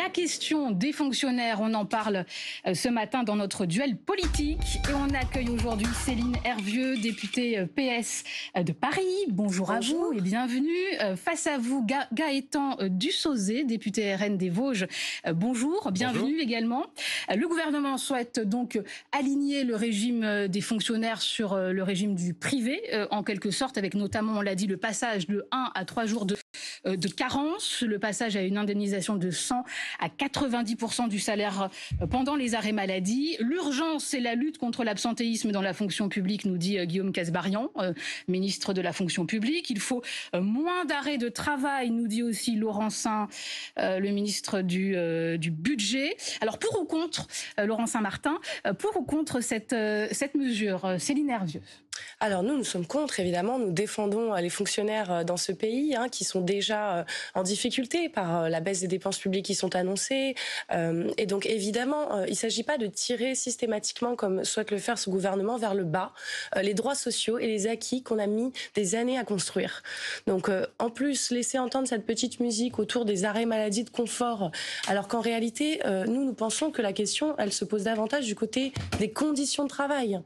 El question des fonctionnaires, on en parle euh, ce matin dans notre duel politique. Et on accueille aujourd'hui Céline Hervieux, députée euh, PS euh, de Paris. Bonjour, à vous et bienvenue. Face à vous, Gaëtan Dussauzé, député RN des Vosges. Bonjour, bienvenue également. Le gouvernement souhaite donc aligner le régime des fonctionnaires sur le régime du privé, en quelque sorte, avec notamment, on l'a dit, le passage de 1 à 3 jours de de carence, le passage à une indemnisation de 100 à 90% du salaire euh, pendant les arrêts maladie. L'urgence, c'est la lutte contre l'absentéisme dans la fonction publique, nous dit euh, Guillaume Casbarian, euh, ministre de la fonction publique. Il faut moins d'arrêts de travail, nous dit aussi Laurent Saint, le ministre du, budget. Alors pour ou contre, Laurent Saint-Martin, pour ou contre cette, cette mesure, Céline Hervieux alors nous, nous sommes contre, évidemment. Nous défendons euh, les fonctionnaires euh, dans ce pays hein, qui sont déjà euh, en difficulté par la baisse des dépenses publiques qui sont annoncées. et donc évidemment, il ne s'agit pas de tirer systématiquement, comme souhaite le faire ce gouvernement, vers le bas les droits sociaux et les acquis qu'on a mis des années à construire. Donc en plus, laisser entendre cette petite musique autour des arrêts maladie de confort, alors qu'en réalité, nous, nous pensons que la question, elle se pose davantage du côté des conditions de travail.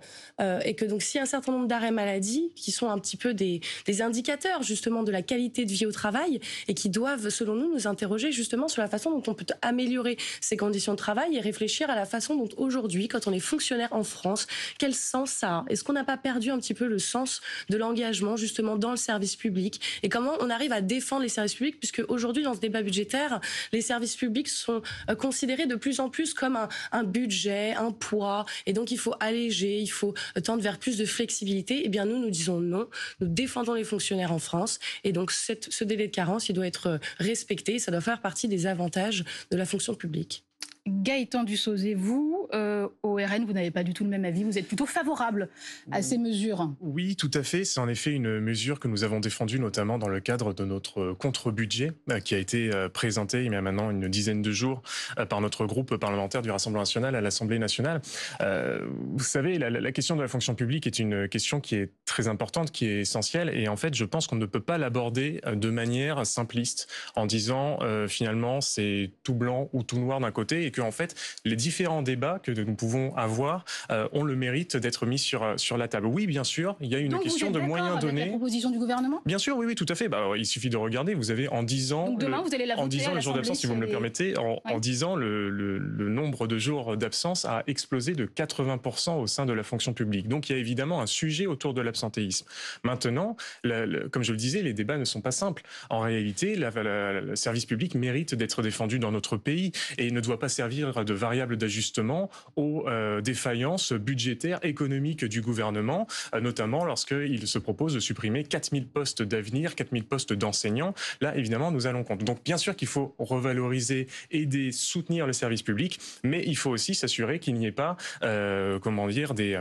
et que donc si un certain nombre d'arrêt maladie, qui sont un petit peu des, indicateurs justement de la qualité de vie au travail et qui doivent, selon nous, nous interroger justement sur la façon dont on peut améliorer ces conditions de travail et réfléchir à la façon dont aujourd'hui, quand on est fonctionnaire en France, quel sens ça a Est-ce qu'on n'a pas perdu un petit peu le sens de l'engagement justement dans le service public et comment on arrive à défendre les services publics puisque aujourd'hui, dans ce débat budgétaire, les services publics sont euh, considérés de plus en plus comme un budget, un poids et donc il faut alléger, il faut euh, tendre vers plus de flexibilité eh bien nous, nous disons non, nous défendons les fonctionnaires en France, et donc ce délai de carence, il doit être euh, respecté, ça doit faire partie des avantages de la fonction publique. Gaëtan Dussose, vous, euh, au RN, vous n'avez pas du tout le même avis. Vous êtes plutôt favorable à ces mesures. Oui, tout à fait. C'est en effet une mesure que nous avons défendue, notamment dans le cadre de notre contre-budget, euh, qui a été euh, présenté il y a maintenant une dizaine de jours par notre groupe parlementaire du Rassemblement national à l'Assemblée nationale. vous savez, la, question de la fonction publique est une question qui est très importante, qui est essentielle. Et en fait, je pense qu'on ne peut pas l'aborder de manière simpliste en disant finalement c'est tout blanc ou tout noir d'un côté et en fait, les différents débats que nous pouvons avoir on euh, ont le mérite d'être mis sur, euh, sur la table. Oui, bien sûr, il y a une question de moyens donnés. La proposition du gouvernement Bien sûr, oui, oui, tout à fait. Bah, il suffit de regarder. Vous avez en 10 ans. demain, vous allez la En 10 ans, jours d'absence, si vous me le permettez, en, 10 ans, le, nombre de jours d'absence a explosé de 80% au sein de la fonction publique. Donc il y a évidemment un sujet autour de l'absentéisme. Maintenant, comme je le disais, les débats ne sont pas simples. En réalité, le service public mérite d'être défendu dans notre pays et ne doit pas servir servir de variables d'ajustement aux euh, défaillances budgétaires, économiques du gouvernement, euh, notamment lorsqu'il se propose de supprimer 4000 postes d'avenir, 4000 postes d'enseignants. Là, évidemment, nous allons compte. Donc, bien sûr qu'il faut revaloriser, aider, soutenir le service public, mais il faut aussi s'assurer qu'il n'y ait pas, euh, comment dire, des,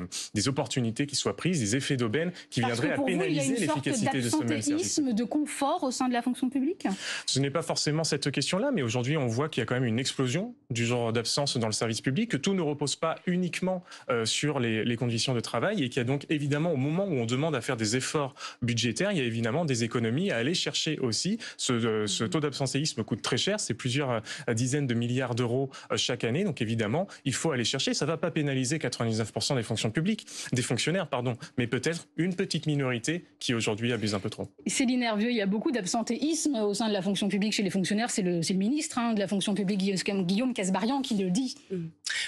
opportunités qui soient prises, des effets d'aubaine qui viendraient à pénaliser l'efficacité de ce même service. de confort au sein de la fonction publique Ce n'est pas forcément cette question-là, mais aujourd'hui, on voit qu'il y a quand même une explosion du genre d'absence dans le service public, que tout ne repose pas uniquement euh, sur les, conditions de travail et qu'il y a donc évidemment au moment où on demande à faire des efforts budgétaires, il y a évidemment des économies à aller chercher aussi. Ce, euh, taux d'absentéisme coûte très cher, c'est plusieurs euh, dizaines de milliards d'euros chaque année, donc évidemment il faut aller chercher. Ça ne va pas pénaliser 99% des fonctions des fonctionnaires, pardon, mais peut-être une petite minorité qui aujourd'hui abuse un peu trop. Céline Hervieux, il y a beaucoup d'absentéisme au sein de la fonction publique chez les fonctionnaires, c'est le, ministre hein, de la fonction publique Guillaume Barian qui le dit. Mm.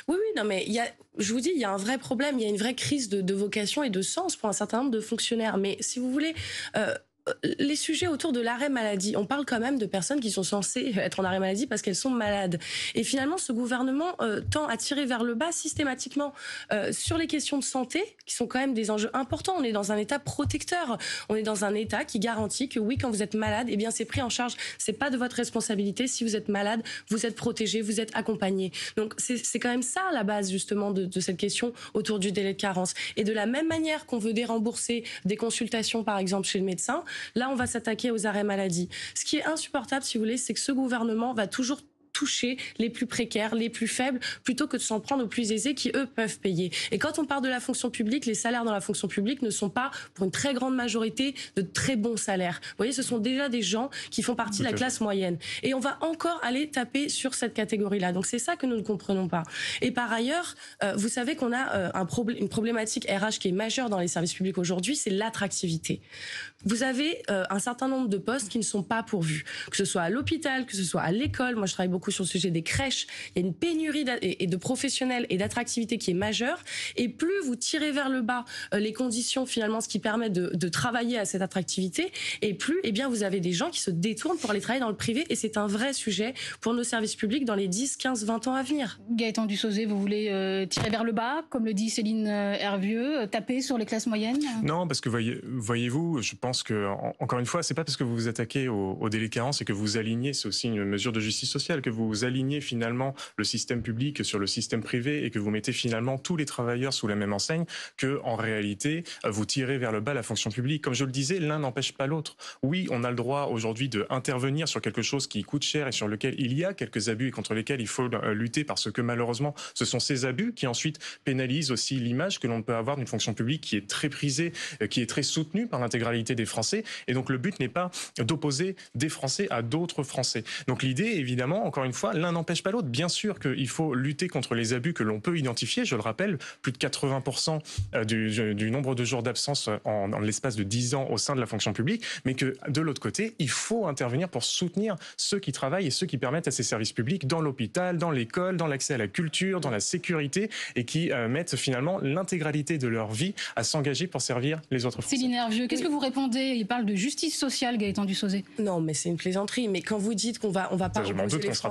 Oui, oui, non, mais y a, je vous dis, il y a un vrai problème, il y a une vraie crise de, vocation et de sens pour un certain nombre de fonctionnaires. Mais si vous voulez, euh, les sujets autour de l'arrêt maladie, on parle quand même de personnes qui sont censées être en arrêt maladie parce qu'elles sont malades. Et finalement, ce gouvernement euh, tend à tirer vers le bas systématiquement euh, sur les questions de santé, qui sont quand même des enjeux importants. On est dans un État protecteur, on est dans un État qui garantit que oui, quand vous êtes malade, eh bien c'est pris en charge. ce n'est pas de votre responsabilité. Si vous êtes malade, vous êtes protégé, vous êtes accompagné. Donc c'est quand même ça la base justement de cette question autour du délai de carence. Et de la même manière qu'on veut dérembourser des consultations, par exemple chez le médecin, Là, on va s'attaquer aux arrêts maladie. Ce qui est insupportable, si vous voulez, c'est que ce gouvernement va toujours toucher les plus précaires, les plus faibles, plutôt que de s'en prendre aux plus aisés qui, eux, peuvent payer. Et quand on parle de la fonction publique, les salaires dans la fonction publique ne sont pas, pour une très grande majorité, de très bons salaires. Vous voyez, ce sont déjà des gens qui font partie de la classe moyenne. Et on va encore aller taper sur cette catégorie-là. Donc c'est ça que nous ne comprenons pas. Et par ailleurs, euh, vous savez qu'on a euh, un une problématique RH qui est majeure dans les services publics aujourd'hui, c'est l'attractivité. Vous avez euh, un certain nombre de postes qui ne sont pas pourvus, que ce soit à l'hôpital, que ce soit à l'école. Moi, je travaille beaucoup sur le sujet des crèches. Il y a une pénurie de professionnels et d'attractivité qui est majeure. Et plus vous tirez vers le bas euh, les conditions, finalement, ce qui permet de, travailler à cette attractivité, et plus, eh bien, vous avez des gens qui se détournent pour aller travailler dans le privé. Et c'est un vrai sujet pour nos services publics dans les 10, 15, 20 ans à venir. Gaëtan Dussosé, vous voulez euh, tirer vers le bas, comme le dit Céline euh, Hervieux, taper sur les classes moyennes Non, parce que voyez-vous, je pense que, encore une fois, c'est pas parce que vous vous attaquez aux, de c'est et que vous alignez, c'est aussi une mesure de justice sociale que vous alignez finalement le système public sur le système privé et que vous mettez finalement tous les travailleurs sous la même enseigne, que en réalité vous tirez vers le bas la fonction publique. Comme je le disais, l'un n'empêche pas l'autre. Oui, on a le droit aujourd'hui de intervenir sur quelque chose qui coûte cher et sur lequel il y a quelques abus et contre lesquels il faut euh, lutter parce que malheureusement, ce sont ces abus qui ensuite pénalisent aussi l'image que l'on peut avoir d'une fonction publique qui est très prisée, euh, qui est très soutenue par l'intégralité des Français. Et donc le but n'est pas d'opposer des Français à d'autres Français. Donc l'idée, évidemment, encore une fois, l'un n'empêche pas l'autre. Bien sûr qu'il faut lutter contre les abus que l'on peut identifier. Je le rappelle, plus de 80% euh, du, nombre de jours d'absence en, l'espace de 10 ans au sein de la fonction publique, mais que de l'autre côté, il faut intervenir pour soutenir ceux qui travaillent et ceux qui permettent à ces services publics dans l'hôpital, dans l'école, dans l'accès à la culture, dans la sécurité et qui euh, mettent finalement l'intégralité de leur vie à s'engager pour servir les autres C'est Céline qu'est-ce que vous répondez Il parle de justice sociale, Gaëtan Dussosé. Non, mais c'est une plaisanterie. Mais quand vous dites qu'on va, on va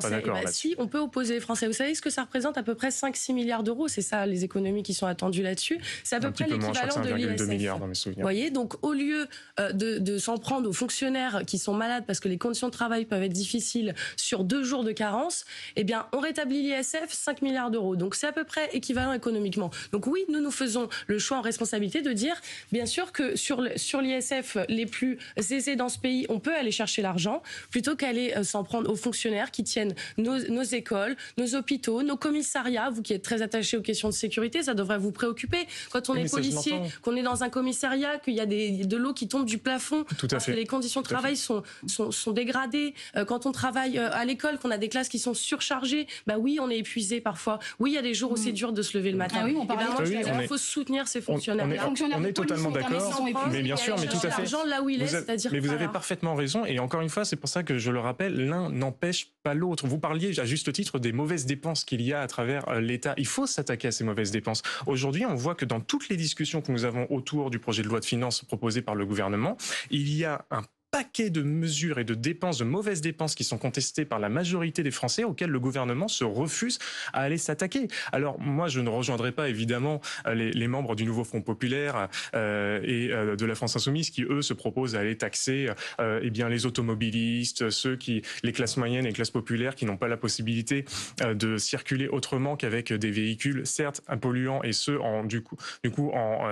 eh ben, si, on peut opposer les Français. Vous savez ce que ça représente À peu près 5-6 milliards d'euros. C'est ça, les économies qui sont attendues là-dessus. C'est à peu près l'équivalent de l'ISF. Vous voyez, donc au lieu euh, de, s'en prendre aux fonctionnaires qui sont malades parce que les conditions de travail peuvent être difficiles sur deux jours de carence, eh bien, on rétablit l'ISF 5 milliards d'euros. Donc c'est à peu près équivalent économiquement. Donc oui, nous nous faisons le choix en responsabilité de dire, bien sûr que sur sur l'ISF les plus aisés dans ce pays, on peut aller chercher l'argent plutôt qu'aller euh, s'en prendre aux fonctionnaires qui tiennent nos, écoles, nos hôpitaux, nos commissariats. Vous qui êtes très attachés aux questions de sécurité, ça devrait vous préoccuper. Quand on est policier, qu'on est dans un commissariat, qu'il y a des, de l'eau qui tombe du plafond, parce que les conditions de travail sont, sont, dégradées. Euh, quand on travaille euh, à l'école, qu'on a des classes qui sont surchargées, bah oui, on est épuisé parfois. Oui, il y a des jours où c'est mm. dur de se lever le ah matin. Ah oui, on eh ben, Il faut soutenir ces fonctionnaires. On, est, totalement d'accord. Mais bien sûr, mais tout à fait. Là où il est, mais vous avez parfaitement raison. Et encore une fois, c'est pour ça que je le rappelle, l'un n'empêche pas l'autre. Vous parliez à juste titre des mauvaises dépenses qu'il y a à travers euh, l'État. Il faut s'attaquer à ces mauvaises dépenses. Aujourd'hui, on voit que dans toutes les discussions que nous avons autour du projet de loi de finances proposé par le gouvernement, il y a un paquet de mesures et de dépenses, de mauvaises dépenses qui sont contestées par la majorité des Français auxquelles le gouvernement se refuse à aller s'attaquer. Alors moi, je ne rejoindrai pas évidemment les, membres du nouveau Front populaire euh, et euh, de la France insoumise qui eux se proposent à aller taxer et euh, eh bien les automobilistes, ceux qui les classes moyennes et les classes populaires qui n'ont pas la possibilité de circuler autrement qu'avec des véhicules certes polluants et ceux en du coup du coup en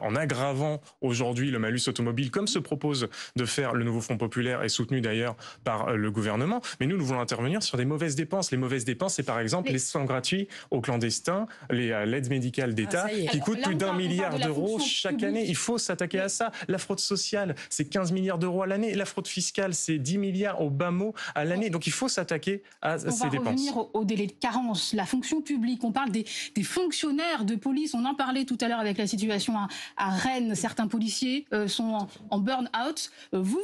en aggravant aujourd'hui le malus automobile comme se propose de faire le nouveau Front populaire est soutenu d'ailleurs par euh, le gouvernement. Mais nous, nous voulons intervenir sur des mauvaises dépenses. Les mauvaises dépenses, c'est par exemple les soins gratuits aux clandestins, les euh, l'aide médicale ah, d'État, qui coûte plus d'un milliard d'euros chaque année. Il faut s'attaquer à ça. La fraude sociale, c'est 15 milliards d'euros à l'année. La fraude fiscale, c'est 10 milliards au bas mot à l'année. Donc il faut s'attaquer à ces dépenses. On va revenir au, délai de carence, la fonction publique. On parle des, fonctionnaires de police. On en parlait tout à l'heure avec la situation à, Rennes. Certains policiers euh, sont en, en burn-out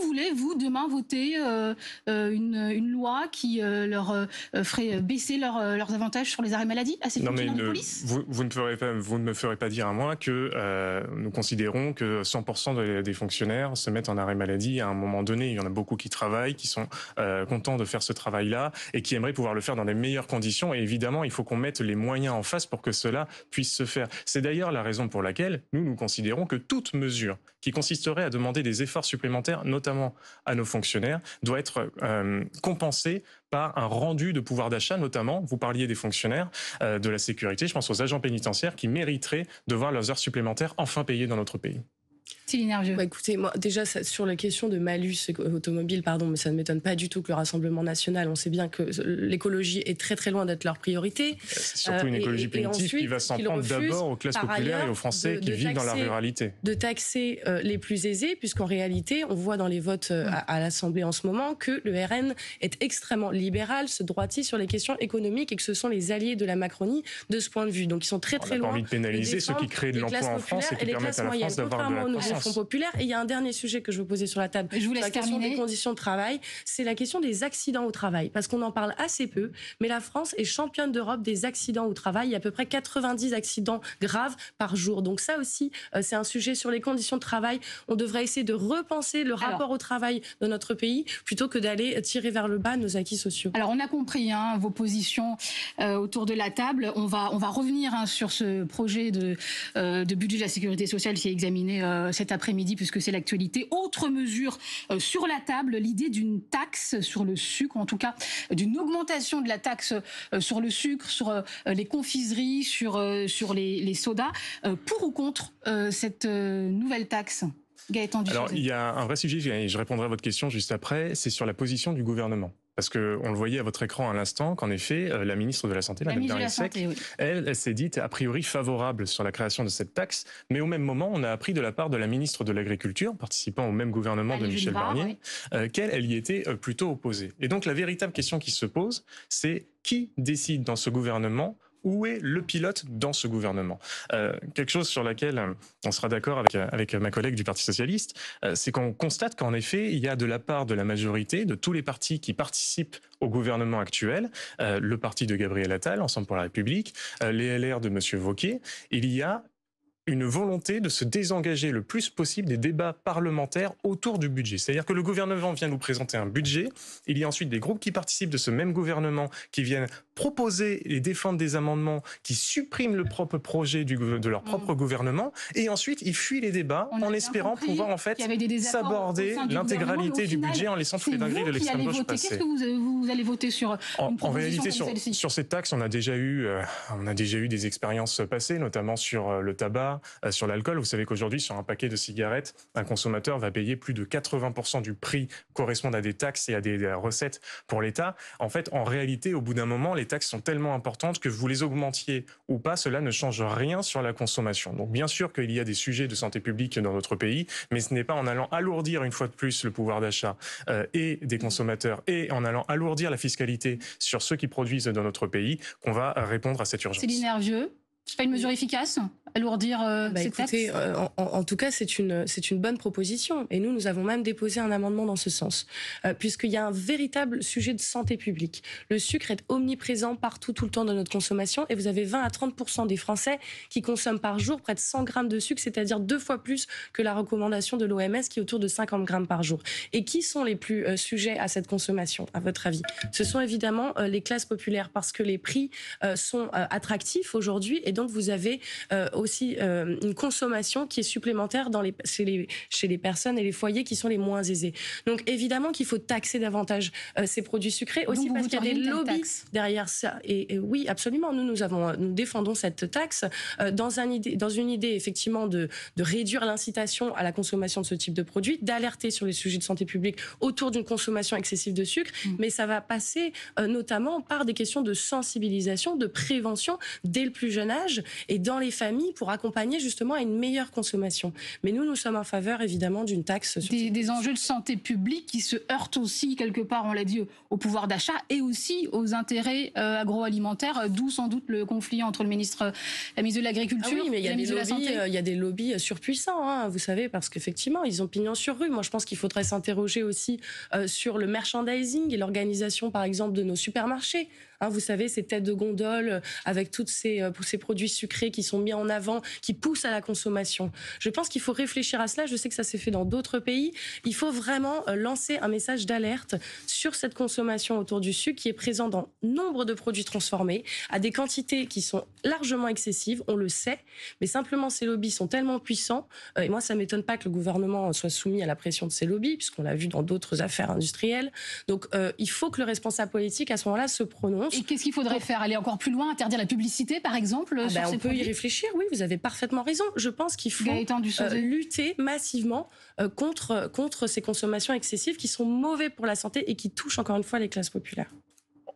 vous voulez, vous, demain, voter euh, euh, une, loi qui euh, leur ferait baisser leurs avantages sur les arrêts maladie à ces non de police vous, ne vous ne me ferez pas dire à moi que nous considérons que 100% des, des, fonctionnaires se mettent en arrêt maladie à un moment donné. Il y en a beaucoup qui travaillent, qui sont contents de faire ce travail-là et qui aimeraient pouvoir le faire dans les meilleures conditions. Et évidemment, il faut qu'on mette les moyens en face pour que cela puisse se faire. C'est d'ailleurs la raison pour laquelle nous, nous considérons que toute mesure qui consisterait à demander des efforts supplémentaires, notamment à nos fonctionnaires, doit être euh, compensé par un rendu de pouvoir d'achat, notamment, vous parliez des fonctionnaires euh, de la sécurité, je pense aux agents pénitentiaires qui mériteraient de voir leurs heures supplémentaires enfin payées dans notre pays. Bah, écoutez, moi, déjà, sur la question de malus automobile, pardon, mais ça ne m'étonne pas du tout que le Rassemblement national, on sait bien que l'écologie est très très loin d'être leur priorité. Euh, c'est surtout une euh, écologie et, qui va s'en prendre d'abord aux classes populaires et aux Français qui vivent dans la ruralité. De taxer euh, les plus aisés, puisqu'en réalité, on voit dans les votes mm. à, l'Assemblée en ce moment que le RN est extrêmement libéral, se droitit sur les questions économiques et que ce sont les alliés de la Macronie de ce point de vue. Donc ils sont très très loin. pas envie de pénaliser ceux qui créent de l'emploi en France et qui permettent à la France d'avoir de la populaire Et il y a un dernier sujet que je veux poser sur la table. Je vous laisse la question des conditions de travail, c'est la question des accidents au travail. Parce qu'on en parle assez peu, mais la France est championne d'Europe des accidents au travail. Il y a à peu près 90 accidents graves par jour. Donc ça aussi, euh, c'est un sujet sur les conditions de travail. On devrait essayer de repenser le rapport au travail de notre pays plutôt que d'aller tirer vers le bas nos acquis sociaux. Alors on a compris hein, vos positions euh, autour de la table. On va, on va revenir hein, sur ce projet de, euh, de budget de la sécurité sociale qui est examiné euh, cette après-midi, puisque c'est l'actualité. Autre mesure euh, sur la table, l'idée d'une taxe sur le sucre, en tout cas d'une augmentation de la taxe euh, sur le sucre, sur euh, les confiseries, sur, sur les, sodas. Pour ou contre cette nouvelle taxe Gaëtan Alors, il y a un vrai sujet, je répondrai à votre question juste après, c'est sur la position du gouvernement. Parce qu'on le voyait à votre écran à l'instant qu'en effet, euh, la ministre de la Santé, la ministre Sec, elle, elle s'est dite a priori favorable sur la création de cette taxe, mais au même moment, on a appris de la part de la ministre de l'Agriculture, participant au même gouvernement de Michel Barnier, euh, qu'elle y était euh, plutôt opposée. Et donc la véritable question qui se pose, c'est qui décide dans ce gouvernement où est le pilote dans ce gouvernement euh, Quelque chose sur laquelle euh, on sera d'accord euh, avec, ma collègue du Parti socialiste, c'est qu'on constate qu'en effet, il y a de la part de la majorité, de tous les partis qui participent au gouvernement actuel, le parti de Gabriel Attal, Ensemble pour la République, les LR de M. Vauquier, il y a une volonté de se désengager le plus possible des débats parlementaires autour du budget. C'est-à-dire que le gouvernement vient nous présenter un budget, il y a ensuite des groupes qui participent de ce même gouvernement qui viennent proposer et défendre des amendements qui suppriment le propre projet du, de leur propre mm. gouvernement, et ensuite ils fuient les débats en espérant pouvoir en fait s'aborder l'intégralité du, budget en laissant tous les dingueries de l'extrême gauche passer. Qu'est-ce que euh, vous, allez voter sur euh, en, réalité, sur, ces taxes, on a déjà eu, euh, on a déjà eu des expériences passées, notamment sur le tabac euh, sur l'alcool. Vous savez qu'aujourd'hui, sur un paquet de cigarettes, un consommateur va payer plus de 80% du prix correspondant à des taxes et à des euh, recettes pour l'État. En fait, en réalité, au bout d'un moment, les taxes sont tellement importantes que vous les augmentiez ou pas, cela ne change rien sur la consommation. Donc, bien sûr qu'il y a des sujets de santé publique dans notre pays, mais ce n'est pas en allant alourdir une fois de plus le pouvoir d'achat euh, et des consommateurs et en allant alourdir la fiscalité sur ceux qui produisent dans notre pays qu'on va répondre à cette urgence. C'est l'énergieux c'est pas une mesure efficace Alourdir euh, bah, écoutez, euh, en, tout cas, c'est une, c'est une bonne proposition. Et nous, nous avons même déposé un amendement dans ce sens, euh, puisqu'il y a un véritable sujet de santé publique. Le sucre est omniprésent partout, tout le temps dans notre consommation, et vous avez 20 à 30 des Français qui consomment par jour près de 100 grammes de sucre, c'est-à-dire deux fois plus que la recommandation de l'OMS, qui est autour de 50 grammes par jour. Et qui sont les plus euh, sujets à cette consommation, à votre avis Ce sont évidemment les classes populaires, parce que les prix sont attractifs aujourd'hui et donc vous avez euh, aussi euh, une consommation qui est supplémentaire dans les chez, les personnes et les foyers qui sont les moins aisés. Donc évidemment qu'il faut taxer davantage euh, ces produits sucrés aussi parce qu'il y a des lobbies derrière ça. Et, oui, absolument, nous nous avons nous défendons cette taxe dans un idée dans une idée effectivement de, de réduire l'incitation à la consommation de ce type de produit, d'alerter sur les sujets de santé publique autour d'une consommation excessive de sucre, mm. mais ça va passer notamment par des questions de sensibilisation, de prévention dès le plus jeune âge et dans les familles pour accompagner justement à une meilleure consommation. Mais nous, nous sommes en faveur évidemment d'une taxe. des, enjeux de santé publique qui se heurtent aussi quelque part, on l'a dit, au pouvoir d'achat et aussi aux intérêts euh, agroalimentaires, euh, d'où sans doute le conflit entre le ministre, euh, la de l'Agriculture ah mais et y la ministre lobbies, de la Il y a des lobbies surpuissants, hein, vous savez, parce qu'effectivement, ils ont pignon sur rue. Moi, je pense qu'il faudrait s'interroger aussi sur le merchandising et l'organisation, par exemple, de nos supermarchés. Hein, vous savez, ces têtes de gondole avec toutes ces, ces produits produits sucrés qui sont mis en avant, qui poussent à la consommation. Je pense qu'il faut réfléchir à cela. Je sais que ça s'est fait dans d'autres pays. Il faut vraiment euh, lancer un message d'alerte sur cette consommation autour du sucre qui est présent dans nombre de produits transformés, à des quantités qui sont largement excessives, on le sait, mais simplement ces lobbies sont tellement puissants, euh, et moi ça m'étonne pas que le gouvernement soit soumis à la pression de ces lobbies, puisqu'on l'a vu dans d'autres affaires industrielles. Donc euh, il faut que le responsable politique à ce moment-là se prononce. Et qu'est-ce qu'il faudrait faire Aller encore plus loin, interdire la publicité par exemple ah bah, on peut y réfléchir, oui, vous avez parfaitement raison. Je pense qu'il faut euh, lutter massivement euh, contre, contre ces consommations excessives qui sont mauvaises pour la santé et qui touchent encore une fois les classes populaires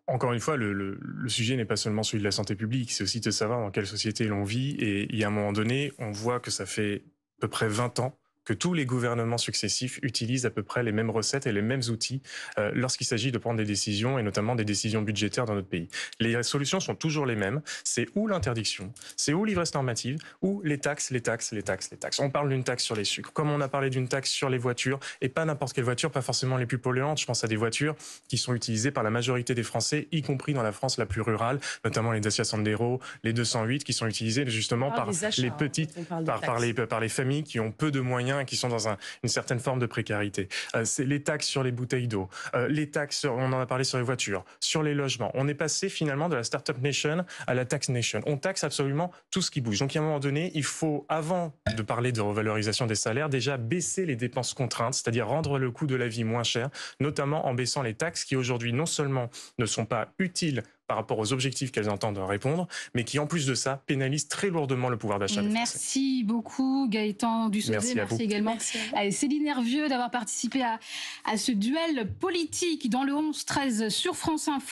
encore une fois, le, le sujet n'est pas seulement celui de la santé publique, c'est aussi de savoir dans quelle société l'on vit. Et il y a un moment donné, on voit que ça fait à peu près 20 ans que tous les gouvernements successifs utilisent à peu près les mêmes recettes et les mêmes outils euh, lorsqu'il s'agit de prendre des décisions, et notamment des décisions budgétaires dans notre pays. Les solutions sont toujours les mêmes, c'est ou l'interdiction, c'est ou l'ivresse normative, ou les taxes, les taxes, les taxes, les taxes. On parle d'une taxe sur les sucres, comme on a parlé d'une taxe sur les voitures, et pas n'importe quelle voiture, pas forcément les plus polluantes, je pense à des voitures qui sont utilisées par la majorité des Français, y compris dans la France la plus rurale, notamment les Dacia Sandero, les 208, qui sont utilisées justement ah, par les, hein, petites, par, par les familles qui ont peu de moyens qui sont dans une certaine forme de précarité. Euh, c'est les taxes sur les bouteilles d'eau, euh, les taxes, on en a parlé sur les voitures, sur les logements. On est passé finalement de la Startup Nation à la Tax Nation. On taxe absolument tout ce qui bouge. Donc, à un moment donné, il faut, avant de parler de revalorisation des salaires, déjà baisser les dépenses contraintes, c'est-à-dire rendre le coût de la vie moins cher, notamment en baissant les taxes qui aujourd'hui non seulement ne sont pas utiles par rapport aux objectifs qu'elles entendent répondre, mais qui en plus de ça pénalisent très lourdement le pouvoir d'achat. Merci beaucoup Gaëtan Dussaudet, merci, également à Céline Hervieux d'avoir participé à, à, ce duel politique dans le 11-13 sur France Info.